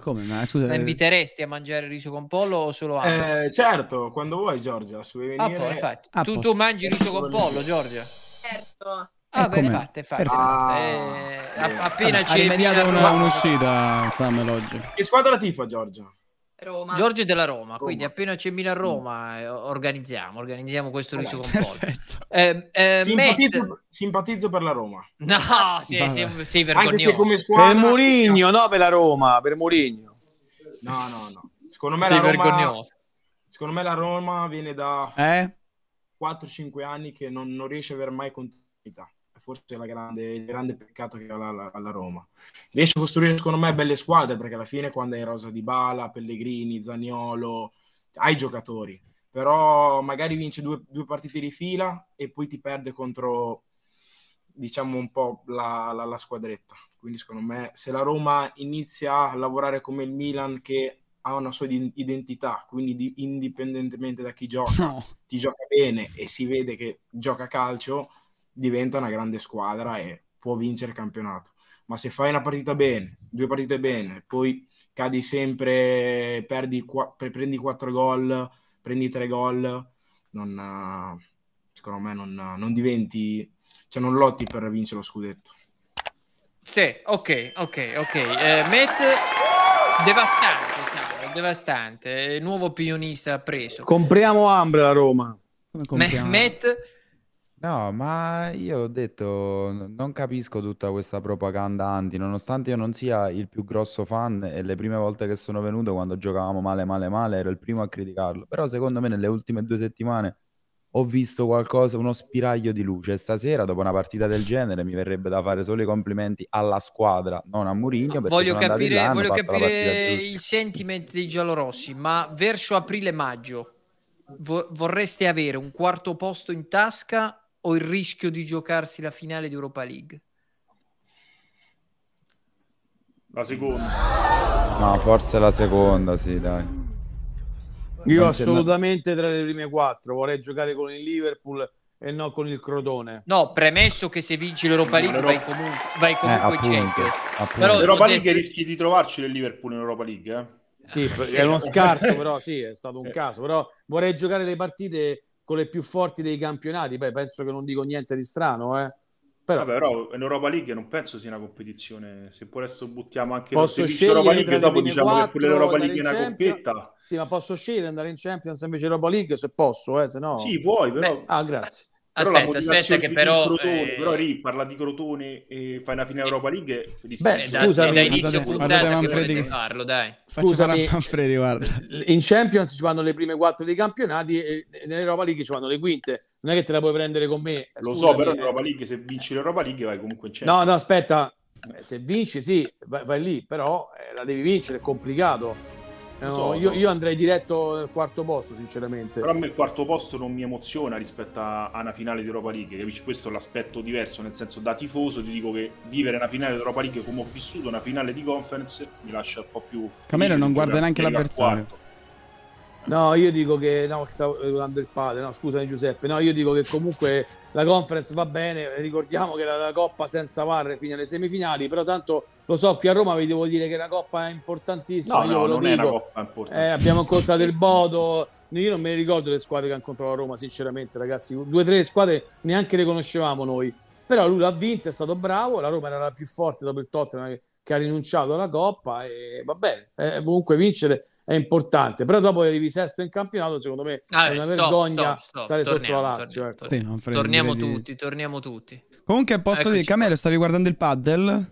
Come? Ma scusa, la eh, inviteresti a mangiare il riso con pollo o solo eh, eh, certo, quando vuoi Giorgia, se vuoi ah, venire. Ah, poi, tu, tu mangi riso con pollo, Giorgia? Certo. Ah, beh, fatte, fatte. Ah, eh, eh, appena ci è mediata un'uscita, Samuel oggi. Che squadra tifa, Giorgio? Roma. Giorgio è della Roma, Roma. quindi appena c'è Milan Roma eh, organizziamo, organizziamo questo riso con eh, simpatizzo, per la Roma. No, sei, sei, sei vergognoso. come squadra... Per Murigno, no per la Roma, per Mourinho. No, no, no. Secondo me sei la Roma... Secondo me la Roma viene da eh? 4-5 anni che non, non riesce ad avere mai continuità forse è grande, il grande peccato che ha la, la, la, Roma. Riesce a costruire, secondo me, belle squadre, perché alla fine quando hai Rosa Di Bala, Pellegrini, Zagnolo, hai giocatori, però magari vince due, due partite di fila e poi ti perde contro, diciamo, un po' la, la, squadretta. Quindi secondo me se la Roma inizia a lavorare come il Milan che ha una sua identità, quindi indipendentemente da chi gioca, no. ti gioca bene e si vede che gioca a calcio, diventa una grande squadra e può vincere il campionato. Ma se fai una partita bene, due partite bene, poi cadi sempre, perdi, prendi 4 gol, prendi tre gol, non, secondo me non, non diventi, cioè non lotti per vincere lo scudetto. Sì, ok, ok, ok. Eh, Matt, devastante, Sandro, devastante. Nuovo pionista preso. Compriamo Ambra la Roma. Matt, No, ma io ho detto, non capisco tutta questa propaganda anti, nonostante io non sia il più grosso fan e le prime volte che sono venuto quando giocavamo male, male, male, ero il primo a criticarlo, però secondo me nelle ultime due settimane ho visto qualcosa, uno spiraglio di luce. Stasera, dopo una partita del genere, mi verrebbe da fare solo i complimenti alla squadra, non a No, Mourinho, perché voglio sono andati capire, là, hanno voglio fatto la partita capire giusta. il sentiment dei giallorossi, ma verso aprile-maggio vo- vorreste avere un quarto posto in tasca o il rischio di giocarsi la finale di Europa League? La seconda. No, forse la seconda, sì, dai. Io assolutamente tra le prime quattro vorrei giocare con il Liverpool e non con il Crotone. No, premesso che se vinci l'Europa League vai comunque, vai eh, comunque eh, appunto, appunto. Però l'Europa detto... League rischi di trovarci nel Liverpool in Europa League, eh? Sì, sì, è uno scarto, però *laughs* sì, è stato un caso, però vorrei giocare le partite con le più forti dei campionati. Beh, penso che non dico niente di strano, eh. Però, Vabbè, però in Europa League non penso sia una competizione. Se poi adesso buttiamo anche posso scegliere Europa League, dopo diciamo 4, che pure Europa League è una coppietta. Sì, ma posso scegliere andare in Champions invece Europa League se posso, eh, se no. Sì, puoi, però. Beh, ah, grazie aspetta, aspetta che però... Crotone, eh... Però Ri parla di Crotone e fai una fine eh, Europa League. Eh, beh, da, scusami, esatto, da inizio guardate, puntata guardate farlo, dai. Scusami, Manfredi, guarda. in Champions ci vanno le prime quattro dei campionati e nell'Europa League ci vanno le quinte. Non è che te la puoi prendere con me. Lo so, però in eh. Europa League, se vinci l'Europa League vai comunque in Champions. No, no, aspetta. Se vinci sì, vai, vai lì, però eh, la devi vincere, è complicato No, so, io, io, andrei diretto al quarto posto, sinceramente. Però a me il quarto posto non mi emoziona rispetto a, una finale di Europa League, capisci? Questo è l'aspetto diverso, nel senso da tifoso ti dico che vivere una finale di Europa League come ho vissuto una finale di conference mi lascia un po' più... Camero non guarda neanche l'avversario. Quarto. No, io dico che no, stavo durando il padre, no, scusami Giuseppe, no, io dico che comunque la conference va bene, ricordiamo che la, la coppa senza varre fino alle semifinali, però tanto lo so che a Roma vi devo dire che la coppa è importantissima, no, no non dico. è una coppa importante. Eh, abbiamo incontrato il Bodo, io non me ne ricordo le squadre che hanno incontrato la Roma, sinceramente ragazzi, due o tre squadre neanche le conoscevamo noi. Però lui l'ha vinto, è stato bravo, la Roma era la più forte dopo il Tottenham che, ha rinunciato alla Coppa e va bene, eh, comunque vincere è importante, però dopo arrivi sesto in campionato, secondo me ah, è una stop, vergogna stop, stop. stare torniamo, sotto la Lazio. Torniamo, ecco. torniamo, torniamo tutti, torniamo tutti. Comunque posso dire, Camelo, stavi guardando il paddle?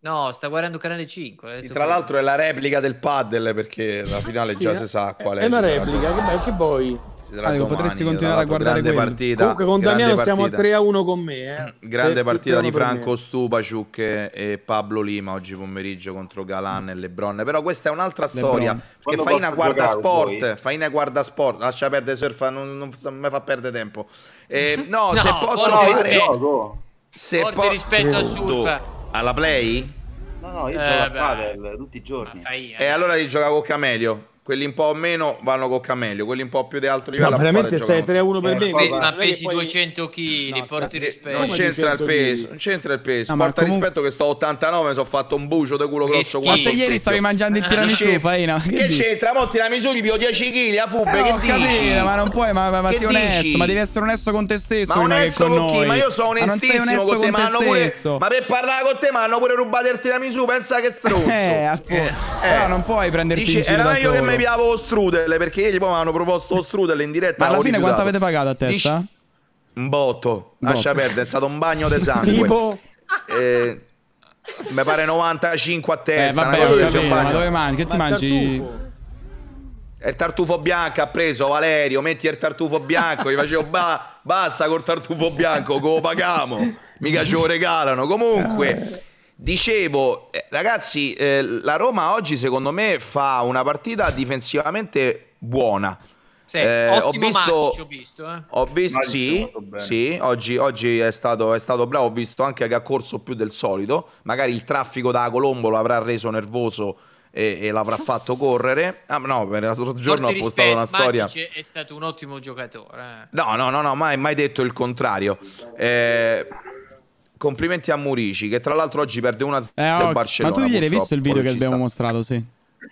No, sta guardando Canale 5. tra l'altro è la replica del paddle perché la finale ah, sì, già si sa eh, qual è. È una replica, che, che vuoi? ah, domani, potresti continuare esatto, a guardare grande quello. partita. Comunque con Damiano siamo a 3 a 1 con me, eh. *clears throat* grande e partita di Franco Stupaciuc e, e, Pablo Lima oggi pomeriggio contro Galan mm. e Lebron. Però questa è un'altra storia che Faina guarda giocare, sport, voi? Faina guarda sport, lascia perdere surf, non, non, non mi fa perdere tempo. Eh, no, *laughs* no, se posso fare Se po- rispetto al surf. alla play? No, no, io eh, gioco a padel tutti i giorni. E eh. allora gli giocavo Camelio quelli un po' meno vanno con Camelio, quelli un po' più di alto livello. No, veramente stai 3 a 1 per me. Ma pesi poi... 200 kg, no, porti rispetto. Non c'entra il peso, non c'entra il peso. No, Porta comunque... rispetto che sto a 89, mi sono fatto un bucio di culo grosso. Ma se ieri stavi mangiando il tiramisù, Faina. Che c'entra? Mo' tiramisù gli più 10 kg, a fubbe, eh, che dici? Capito, ma non puoi, ma, ma, ma sei onesto, ma devi essere onesto con te stesso. Ma onesto con, con chi? Ma io sono onestissimo con te, ma hanno pure... Ma per parlare con te ma hanno pure rubato il tiramisù, pensa che *laughs* strozzo. Eh, appunto. Eh. Però non puoi prenderti in giro da solo piava lo strudel perché gli poi mi hanno proposto lo strudel in diretta. Ma alla fine rifiutato. quanto avete pagato a testa? Un botto. Lascia perdere, è stato un bagno di sangue. tipo... Eh, mi pare 95 a eh, testa. Eh, vabbè, vabbè, vabbè, ma dove mangi? Che ti mangi? il tartufo bianco ha preso Valerio, metti il tartufo bianco, gli facevo ba, basta col tartufo bianco, che lo paghiamo, mica ce lo regalano. Comunque, Dicevo, eh, ragazzi, eh, la Roma oggi secondo me fa una partita difensivamente buona. Sì, eh, ho visto, Matic, ho visto, eh. ho visto sì, sì, oggi, oggi è, stato, è, stato, bravo, ho visto anche che ha corso più del solito, magari il traffico da Colombo lo avrà reso nervoso e, e l'avrà *laughs* fatto correre. Ah, no, per l'altro giorno Forti postato rispetto, una storia. è stato un ottimo giocatore. Eh. No, no, no, no mai, mai detto il contrario. Eh, Complimenti a Murici, che tra l'altro oggi perde una 0 eh, a Barcellona. Ma tu ieri hai visto il video che abbiamo sta. mostrato, sì?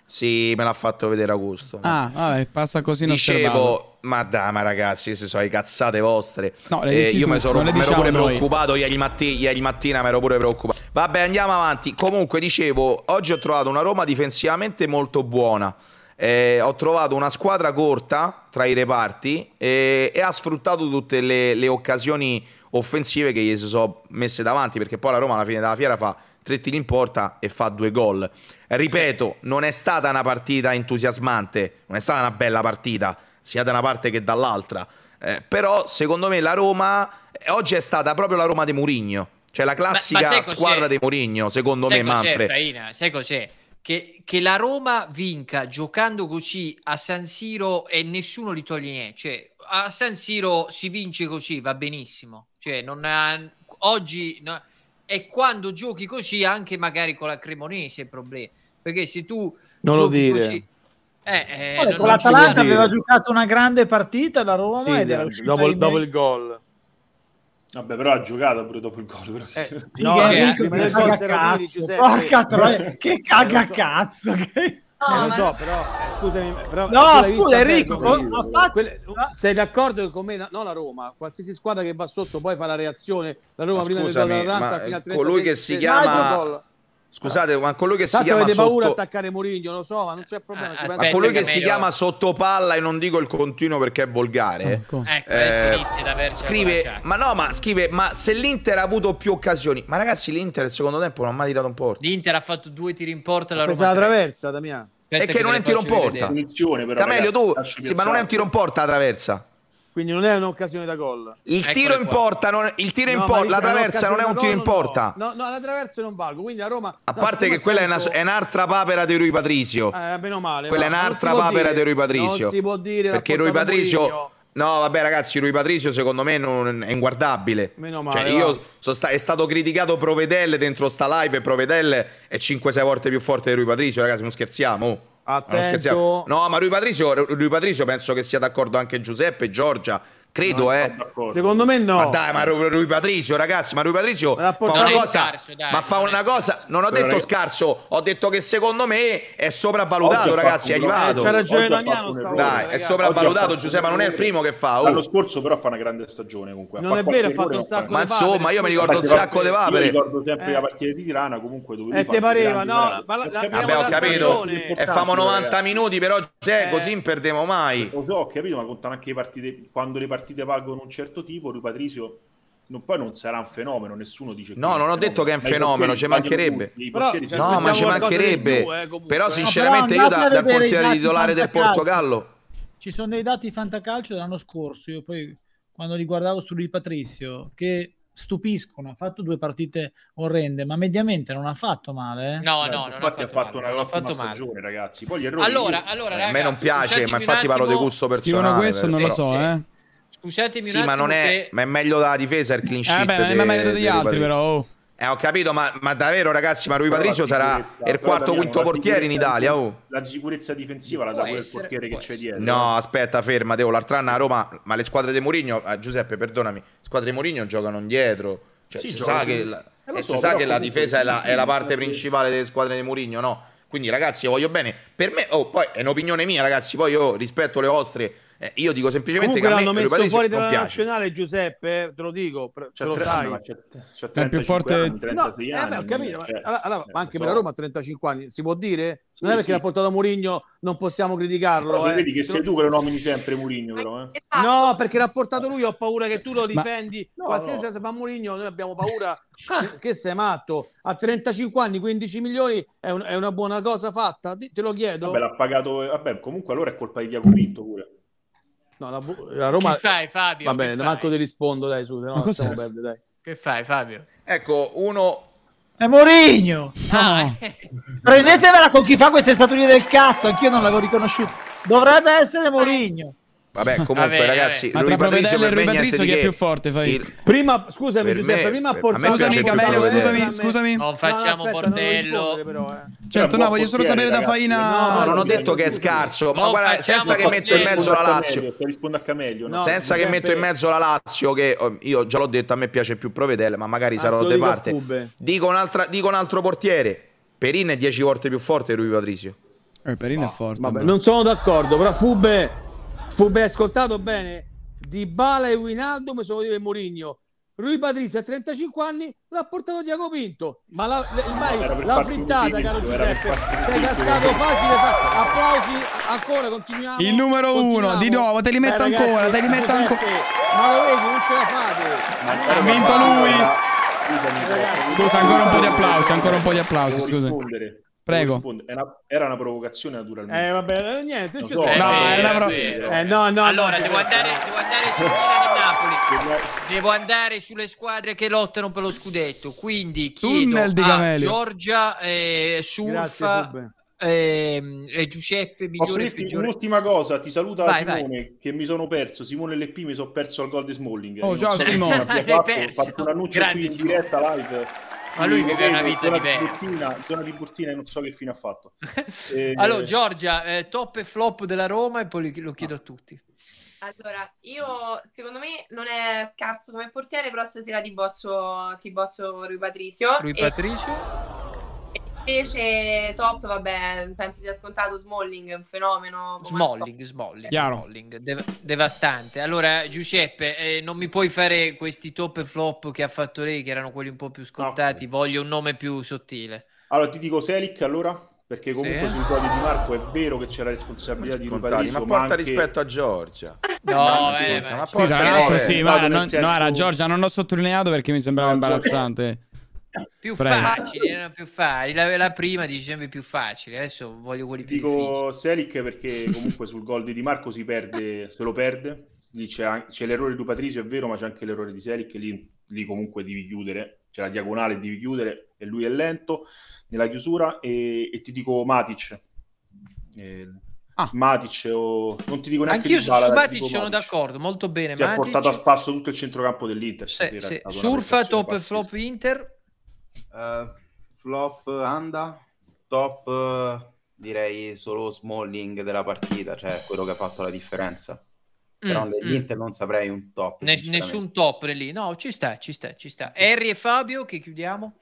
Sì, me l'ha fatto vedere Augusto. Ah, vabbè, passa così non Dicevo, ma dai, ma ragazzi, se sono le cazzate vostre. No, eh, io mi sono diciamo pure noi. preoccupato ieri, matti ieri mattina, mi ero pure preoccupato. Vabbè, andiamo avanti. Comunque, dicevo, oggi ho trovato una Roma difensivamente molto buona. Eh, ho trovato una squadra corta tra i reparti eh, e ha sfruttato tutte le, le occasioni offensive che gli si sono messe davanti, perché poi la Roma alla fine della fiera fa tre tiri in porta e fa due gol. Ripeto, non è stata una partita entusiasmante, non è stata una bella partita, sia da una parte che dall'altra. Eh, però secondo me la Roma eh, oggi è stata proprio la Roma di Murigno, cioè la classica ma, ma squadra di Murigno, secondo sai me Manfred. Faina, sai cos'è? Che, che, la Roma vinca giocando così a San Siro e nessuno gli toglie niente. Cioè, a San Siro si vince così, va benissimo. Cioè, non ha, oggi no, e quando giochi così, anche magari con la Cremonese, problemi. Perché se tu non lo dire. Così, eh, eh, Vabbè, con l'Atalanta aveva giocato una grande partita la Roma sì, ed era dopo, in... dopo il gol. Vabbè, però ha giocato pure dopo il gol. Però... Eh, no, cioè, prima del gol c'era Giuseppe. Eh, porca troia, che cagacazzo. So. Che... No, eh, lo so, però eh, scusami, però no, scusa Enrico, ho fatto... Quelle, sei d'accordo con me? No, la Roma, qualsiasi squadra che va sotto poi fa la reazione. La Roma ma prima scusami, del gol dell'Atalanta fino a 30 Colui che si chiama Scusate, ma colui che Tanto si chiama. avete sotto... paura a attaccare Mourinho, lo so, ma non c'è eh, problema. Ah, ma colui che, che si chiama sottopalla, e non dico il continuo perché è volgare. Ah, ecco, ecco eh, scrive: Ma no, ma scrive: Ma se l'Inter ha avuto più occasioni, ma ragazzi, l'Inter il secondo tempo non ha mai tirato un porto. L'Inter ha fatto due tiri in porta. La presa la traversa, Damiano. È che, che non è un tiro in porta. Camelio, tu, sì, ma non è un tiro in porta la traversa. Quindi non è un'occasione da gol. Il Eccole tiro in porta, non, il tiro no, in porta, la traversa non è un tiro in porta. No, no, la traversa non valgo, quindi a Roma... A parte che quella sento... è, un'altra papera di Rui Patrizio. Eh, meno male. Quella no, è un'altra papera dire, di Rui Patrizio. Non si può dire... Perché Rui Patrizio... No, vabbè, ragazzi, Rui Patrizio secondo me non è inguardabile. Meno cioè, male. Cioè, io sta è stato criticato Provedelle dentro sta live Provedelle è 5-6 volte più forte di Rui Patrizio, ragazzi, non scherziamo. Attento. No, ma lui Patricio, lui Patrizio penso che sia d'accordo anche Giuseppe, e Giorgia Credo, no, eh. Secondo me no. Ma dai, ma Rui Patricio, ragazzi, ma Rui Patricio fa una cosa, scarso, dai, ma fa una cosa, non ho detto scarso, ho detto che secondo me è sopravvalutato, ragazzi, è arrivato. C'ha ragione Damiano, dai, ragazzi. è sopravvalutato, Giuseppe, Ma non è il primo che fa. Oh. L'anno scorso però fa una grande stagione comunque. Non è vero, ha fatto un sacco Ma insomma, io mi ricordo un sacco di papere. Io ricordo sempre eh. la partita di Tirana, comunque dove E eh, te pareva, no? Vabbè, ho capito. E famo 90 minuti, però eh. così non perdiamo mai. Ho capito, ma contano anche le partite quando le partite partite valgono un certo tipo, lui Patrizio non, poi non sarà un fenomeno, nessuno dice No, non ho detto che è un fenomeno, ci mancherebbe. no, ma ci mancherebbe. Eh, però sinceramente però io da, dal portiere titolare del Portogallo ci sono dei dati fantacalcio dell'anno scorso, io poi quando li guardavo su lui Patrizio che stupiscono, ha fatto due partite orrende, ma mediamente non ha fatto male. Eh? No, no, no, non ha fatto, ha fatto male, una ha fatto stagione, ragazzi. Poi gli errori Allora, allora, ragazzi, eh, a me non piace, ma infatti parlo di gusto personale. Scrivono questo, non lo eh, so, eh. Scusatemi sì, un Ma, non è, che... ma è meglio dalla difesa il clean sheet. Eh, beh, non è de, merito degli altri, Patricio. però. Oh. Eh, ho capito, ma, ma, davvero, ragazzi, ma Rui Patrizio sarà il quarto quinto portiere in Italia. Oh. La sicurezza difensiva la dà quel portiere che c'è dietro. No, aspetta, ferma, devo L'altra anno a Roma, ma le squadre di Mourinho, ah, Giuseppe, perdonami, le squadre di Mourinho giocano dietro. Cioè, sì, si, sa che, la, eh, eh so, sa che la difesa è la, è la parte principale delle squadre di Mourinho, no? Quindi, ragazzi, io voglio bene. Per me, oh, poi è un'opinione mia, ragazzi. Poi io rispetto le vostre eh, io dico semplicemente Comunque che a me l'hanno messo fuori dalla nazionale Giuseppe, eh, te lo dico, ce c'è lo sai. c'è, c'è 35 è più forte ma anche per la Roma a 35 anni si può dire? Sì, non è perché sì. l'ha portato Murigno, non possiamo criticarlo. Però, cioè, eh. Vedi che sei tu che lo nomini sempre Murigno, però. Eh. Esatto. No, perché l'ha portato lui, ho paura che tu lo difendi. Ma... No, Qualsiasi no. se fa Murigno, noi abbiamo paura che sei matto. A 35 anni 15 milioni è, un, è una buona cosa fatta, te lo chiedo. Vabbè, l'ha pagato, vabbè, comunque allora è colpa di Vinto pure. No, la, la Roma... Che fai Fabio? Va bene, manco ti rispondo, dai, su, no, stiamo perdere, dai. Che fai Fabio? Ecco, uno... È Morigno! Ah, eh. Prendetevela con chi fa queste statuine del cazzo, anch'io non l'avevo riconosciuto. Dovrebbe essere Morigno. Vabbè, *laughs* comunque, vabbè, ragazzi, vabbè. Rui Patricio, per Rui Patricio chi è più forte? Fai. Il... Prima, scusami, Giuseppe, me, prima Porcello. Scusami, Camelio, scusami, scusami. Non facciamo no, aspetta, bordello. Però, eh. Certo, no, voglio solo sapere ragazzi. da Faina. No, non ho detto che è scarso, ma guarda, senza che metto in mezzo la Lazio. Rispondo a Camelio. Senza che metto in mezzo la Lazio, che oh, io già l'ho detto, a me piace più Provedel, ma magari ah, sarò de parte. Dico un altro portiere. Perin è 10 volte più forte di Rui Patrizio. Eh, Perin è ah, forte. Non sono d'accordo, però Fube Fu ben ascoltato bene. Di Bala e Winaldo, Winaldum sono dire Mourinho. Rui Patrizio a 35 anni l'ha portato Diago Pinto ma la, no, la frittata caro Giuseppe sei cascato facile fa... applausi ancora continuiamo il numero uno di nuovo te li metto Beh, ancora ragazzi, te li metto ancora ma lo vedi non ce la fate ma ha eh, vinto lui scusa ancora un po' di applausi ancora un po' di applausi scusa Prego. Era una provocazione naturalmente. Eh vabbè, eh, niente, so. No, eh, è una prov- eh, no, no, Allora, no, devo, andare, devo andare su Napoli. Devo andare sulle squadre che lottano per lo scudetto, quindi chiedo Tunnel di a Camelio. Giorgia eh, Grazie, Sulfa Sub. ehm, Giuseppe Migliore e un'ultima cosa? Ti saluta Vai, Simone che mi sono perso. Simone LP mi sono perso al Gold di Smalling. Oh, ciao, so Simone. abbia perso. *laughs* fatto un annuncio Grande, qui in Simone. diretta live. Ma lui vive una vita di Burtina, zona di Burtina e non so che fine ha fatto. e... *laughs* Allora, eh, Giorgia, eh, top e flop della Roma e poi lo chiedo a tutti. Allora, io secondo me non è scarso come portiere, però stasera ti boccio, ti boccio Rui Patricio. Rui e... Patricio? Invece top, vabbè, penso sia ascoltato Smalling, è un fenomeno. Smalling, Smalling, Smalling dev- devastante. Allora Giuseppe, eh, non mi puoi fare questi top e flop che ha fatto lei, che erano quelli un po' più scontati, no. voglio un nome più sottile. Allora ti dico Selic allora? Perché comunque sì. sul gioco di Marco è vero che c'è la responsabilità di Paradiso, ma porta ma anche... rispetto a Giorgia. No, eh, ma sì, tra l'altro sì, ma no, no, era Giorgia, non l'ho sottolineato perché mi sembrava imbarazzante più Prego. facili, erano eh, più facili. La, la prima dice più facile, adesso voglio quelli Ti più dico difficili. Selic perché comunque sul gol di Di Marco si perde, se lo perde. Lì c'è, c'è l'errore di Patrizio, è vero, ma c'è anche l'errore di Selic, lì, lì comunque devi chiudere, c'è la diagonale, devi chiudere e lui è lento nella chiusura e, e ti dico Matic. Eh, ah. Matic o... non ti dico neanche Anch'io su, Bala, Matic sono Matic. d'accordo, molto bene. Si Matic. ha portato a spasso tutto il centrocampo dell'Inter. Se, se, surfa top flop Inter Uh, flop Anda, top eh, direi solo Smalling della partita, cioè quello che ha fatto la differenza. Però mm, nell'Inter mm. non saprei un top. Ness- nessun top lì, no, ci sta, ci sta, ci sta. Harry e Fabio che chiudiamo.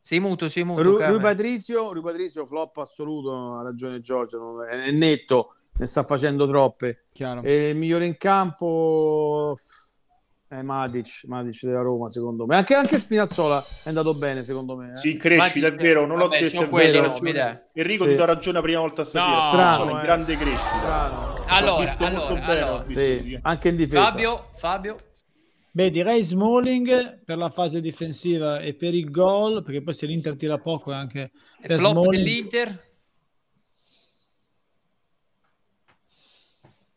Sei muto, sei muto. Ru- Rui, Patrizio, Rui Patrizio, flop assoluto, ha ragione Giorgio, è netto, ne sta facendo troppe. Chiaro. Eh, migliore in campo... Eh, Matic, Matic della Roma, secondo me. Anche, anche Spinazzola è andato bene, secondo me. Eh. Sì, crescita, Matic, non vabbè, l'ho detto, quelli, no, Enrico sì. ti dà ragione la prima volta stasera. No, strano, eh. grande crescita. Strano. Allora, allora, bene, allora. Sì, anche in difesa. Fabio, Fabio. Beh, direi Smalling per la fase difensiva e per il gol, perché poi se l'Inter tira poco è anche per e Flop Smalling. dell'Inter?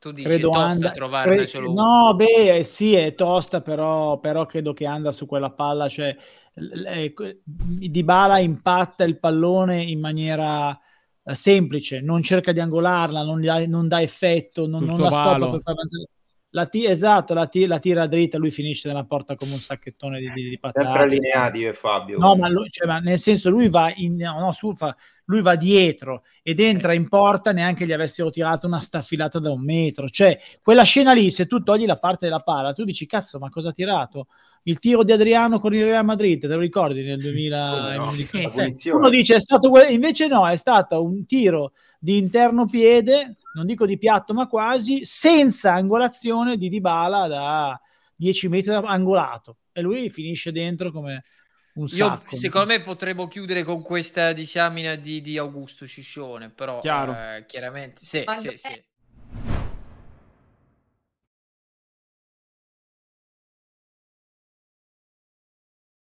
Tu dici credo tosta anda, trovarne credo, solo uno. No, beh, eh, sì, è tosta, però, però credo che anda su quella palla. Cioè, di eh, Bala impatta il pallone in maniera eh, semplice, non cerca di angolarla, non, dà, non dà effetto, non, non la valo. stoppa per far avanzare la t- esatto, la, t- la, tira dritta, lui finisce nella porta come un sacchettone di, di, di patate. Sempre allineati io e Fabio. No, ma, lui, cioè, ma, nel senso lui va, in, no, su, fa, lui va dietro ed entra eh. in porta neanche gli avessero tirato una staffilata da un metro. Cioè, quella scena lì, se tu togli la parte della palla, tu dici, cazzo, ma cosa ha tirato? il tiro di Adriano con il Real Madrid, te lo ricordi nel 2000? No, Uno dice è stato invece no, è stato un tiro di interno piede, non dico di piatto, ma quasi senza angolazione di Dybala da 10 metri angolato e lui finisce dentro come un sacco. Io, secondo me potremmo chiudere con questa diciamina di, di Augusto Sciscione, però eh, chiaramente sì, sì, sì.